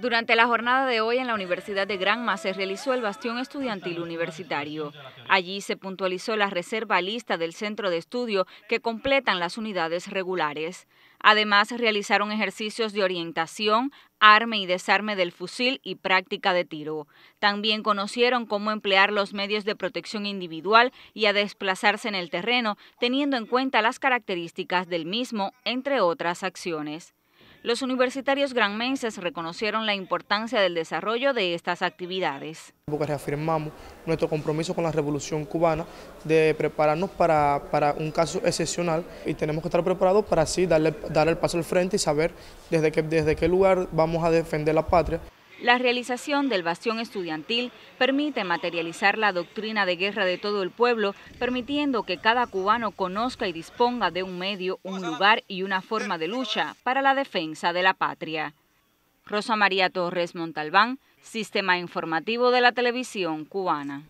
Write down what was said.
Durante la jornada de hoy en la Universidad de Granma se realizó el bastión estudiantil universitario. Allí se puntualizó la reserva lista del centro de estudio que completan las unidades regulares. Además, realizaron ejercicios de orientación, arme y desarme del fusil y práctica de tiro. También conocieron cómo emplear los medios de protección individual y a desplazarse en el terreno, teniendo en cuenta las características del mismo, entre otras acciones. Los universitarios granmenses reconocieron la importancia del desarrollo de estas actividades. Porque reafirmamos nuestro compromiso con la revolución cubana de prepararnos para, un caso excepcional y tenemos que estar preparados para así darle, dar el paso al frente y saber desde desde qué lugar vamos a defender la patria. La realización del bastión estudiantil permite materializar la doctrina de guerra de todo el pueblo, permitiendo que cada cubano conozca y disponga de un medio, un lugar y una forma de lucha para la defensa de la patria. Rosa María Torres Montalbán, Sistema Informativo de la Televisión Cubana.